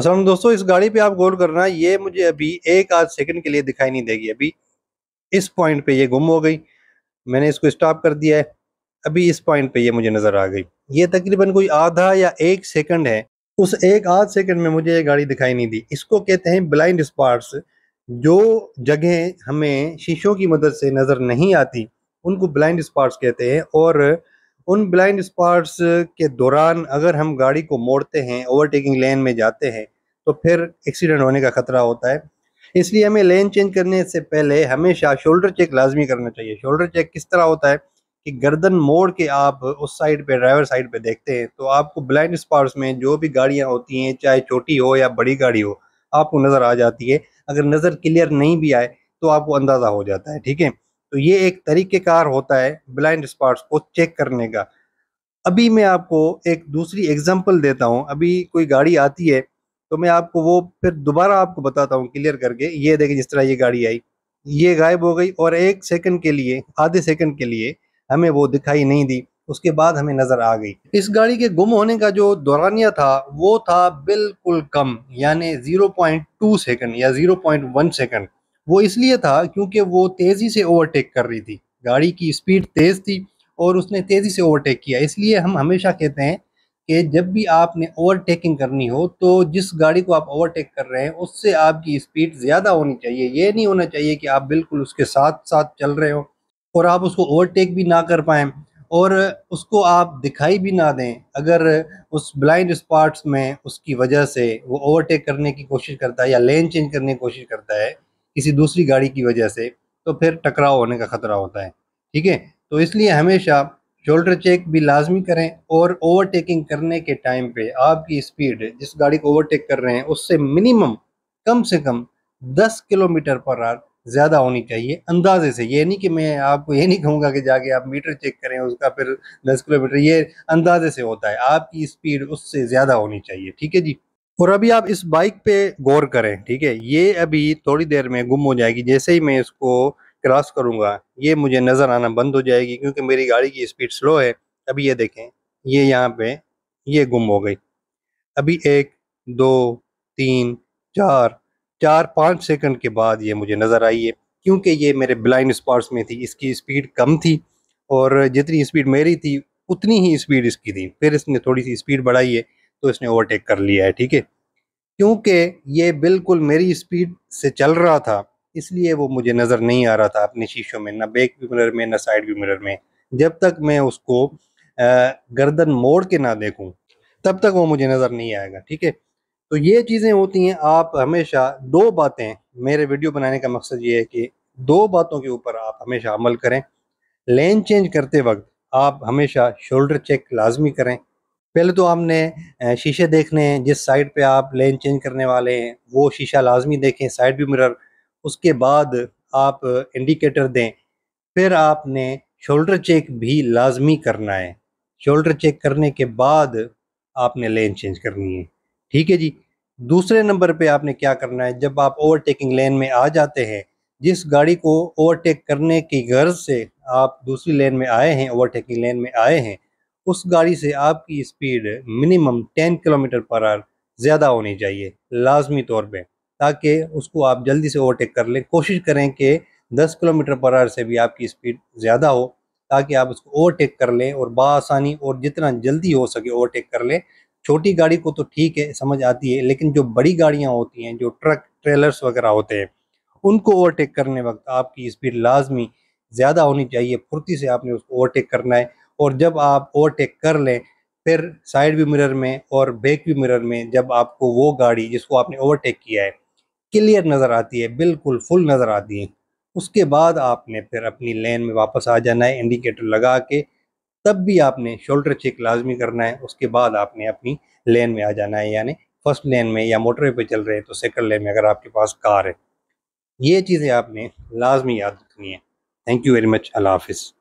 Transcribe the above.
असल दोस्तों इस गाड़ी पे आप गौर करना ये मुझे अभी एक आध सेकंड के लिए दिखाई नहीं देगी अभी इस पॉइंट पे ये गुम हो गई मैंने इसको स्टॉप कर दिया है अभी इस पॉइंट पे ये मुझे नज़र आ गई ये तकरीबन कोई आधा या एक सेकंड है उस एक आध सेकंड में मुझे ये गाड़ी दिखाई नहीं दी इसको कहते हैं ब्लाइंड स्पॉट्स जो जगह हमें शीशों की मदद से नज़र नहीं आती उनको ब्लाइंड स्पॉट्स कहते हैं और उन ब्लाइंड स्पॉट्स के दौरान अगर हम गाड़ी को मोड़ते हैं ओवरटेकिंग लेन में जाते हैं तो फिर एक्सीडेंट होने का ख़तरा होता है इसलिए हमें लेन चेंज करने से पहले हमेशा शोल्डर चेक लाजमी करना चाहिए शोल्डर चेक किस तरह होता है कि गर्दन मोड़ के आप उस साइड पे ड्राइवर साइड पे देखते हैं तो आपको ब्लाइंड स्पॉट्स में जो भी गाड़ियाँ होती हैं चाहे छोटी हो या बड़ी गाड़ी हो आपको नज़र आ जाती है अगर नज़र क्लियर नहीं भी आए तो आपको अंदाज़ा हो जाता है ठीक है तो ये एक तरीक़ेकार होता है ब्लाइंड स्पॉट्स को चेक करने का अभी मैं आपको एक दूसरी एग्जांपल देता हूँ अभी कोई गाड़ी आती है तो मैं आपको वो फिर दोबारा आपको बताता हूँ क्लियर करके ये देखें जिस तरह ये गाड़ी आई ये गायब हो गई और एक सेकंड के लिए आधे सेकंड के लिए हमें वो दिखाई नहीं दी उसके बाद हमें नज़र आ गई इस गाड़ी के गुम होने का जो दौरानिया था वो था बिल्कुल कम यानी टू सेकंड या वन सेकंड वो इसलिए था क्योंकि वो तेज़ी से ओवरटेक कर रही थी गाड़ी की स्पीड तेज़ थी और उसने तेज़ी से ओवरटेक किया इसलिए हम हमेशा कहते हैं कि जब भी आपने ओवरटेकिंग करनी हो तो जिस गाड़ी को आप ओवरटेक कर रहे हैं उससे आपकी स्पीड ज़्यादा होनी चाहिए ये नहीं होना चाहिए कि आप बिल्कुल उसके साथ साथ चल रहे हो और आप उसको ओवरटेक भी ना कर पाएँ और उसको आप दिखाई भी ना दें अगर उस ब्लाइंड स्पॉट्स में उसकी वजह से वो ओवरटेक करने की कोशिश करता है या लेन चेंज करने की कोशिश करता है किसी दूसरी गाड़ी की वजह से तो फिर टकराव होने का ख़तरा होता है ठीक है तो इसलिए हमेशा शोल्डर चेक भी लाजमी करें और ओवरटेकिंग करने के टाइम पे आपकी स्पीड जिस गाड़ी को ओवरटेक कर रहे हैं उससे मिनिमम कम से कम 10 किलोमीटर पर आर ज़्यादा होनी चाहिए अंदाजे से ये नहीं कि मैं आपको ये नहीं कहूँगा कि जाके आप मीटर चेक करें उसका फिर 10 किलोमीटर ये अंदाजे से होता है आपकी स्पीड उससे ज़्यादा होनी चाहिए ठीक है जी और अभी आप इस बाइक पे गौर करें ठीक है ये अभी थोड़ी देर में गुम हो जाएगी जैसे ही मैं इसको क्रॉस करूंगा ये मुझे नज़र आना बंद हो जाएगी क्योंकि मेरी गाड़ी की स्पीड स्लो है अभी ये देखें ये यहाँ पे ये गुम हो गई अभी एक दो तीन चार चार पाँच सेकंड के बाद ये मुझे नज़र आई है क्योंकि ये मेरे ब्लाइंड स्पॉट्स में थी इसकी स्पीड कम थी और जितनी स्पीड मेरी थी उतनी ही स्पीड इसकी थी फिर इसने थोड़ी सी स्पीड बढ़ाई है तो इसने ओवरटेक कर लिया है ठीक है क्योंकि ये बिल्कुल मेरी स्पीड से चल रहा था इसलिए वो मुझे नज़र नहीं आ रहा था अपने शीशों में ना बैक व्यू मिरर में ना साइड व्यू मिरर में जब तक मैं उसको गर्दन मोड़ के ना देखूं तब तक वो मुझे नज़र नहीं आएगा ठीक है तो ये चीज़ें होती हैं आप हमेशा दो बातें मेरे वीडियो बनाने का मकसद ये है कि दो बातों के ऊपर आप हमेशा अमल करें लेन चेंज करते वक्त आप हमेशा शोल्डर चेक लाजमी करें पहले तो आपने शीशे देखने हैं जिस साइड पे आप लेन चेंज करने वाले हैं वो शीशा लाजमी देखें साइड व्यू मिरर उसके बाद आप इंडिकेटर दें फिर आपने शोल्डर चेक भी लाजमी करना है शोल्डर चेक करने के बाद आपने लेन चेंज करनी है ठीक है जी दूसरे नंबर पे आपने क्या करना है जब आप ओवरटेकिंग लेन में आ जाते हैं जिस गाड़ी को ओवरटेक करने की गर्ज से आप दूसरी लेन में आए हैं ओवरटेकिंग लेन में आए हैं उस गाड़ी से आपकी speed minimum ten kilometre per hour ज़्यादा होनी चाहिए लाजमी तौर पर ताकि उसको आप जल्दी से ओवरटेक कर लें कोशिश करें कि दस किलोमीटर पर आर से भी आपकी स्पीड ज़्यादा हो ताकि आप उसको ओवरटेक कर लें और बासानी और जितना जल्दी हो सके ओवरटेक कर लें छोटी गाड़ी को तो ठीक है समझ आती है लेकिन जो बड़ी गाड़ियाँ होती हैं जो ट्रक ट्रेलर्स वगैरह होते हैं उनको ओवरटेक करने वक्त आपकी स्पीड लाजमी ज़्यादा होनी चाहिए फुर्ती से आपने उसको ओवरटेक करना है और जब आप ओवरटेक कर लें फिर साइड व्यू मिरर में और बैक व्यू मिरर में जब आपको वो गाड़ी जिसको आपने ओवरटेक किया है क्लियर नज़र आती है बिल्कुल फुल नज़र आती है उसके बाद आपने फिर अपनी लेन में वापस आ जाना है इंडिकेटर लगा के तब भी आपने शोल्डर चेक लाजमी करना है उसके बाद आपने अपनी लेन में आ जाना है यानी फर्स्ट लेन में या मोटरवे पे चल रहे हैं तो सेकंड लेन में अगर आपके पास कार है ये चीज़ें आपने लाजमी याद रखनी है थैंक यू वेरी मच अल्लाह हाफिज़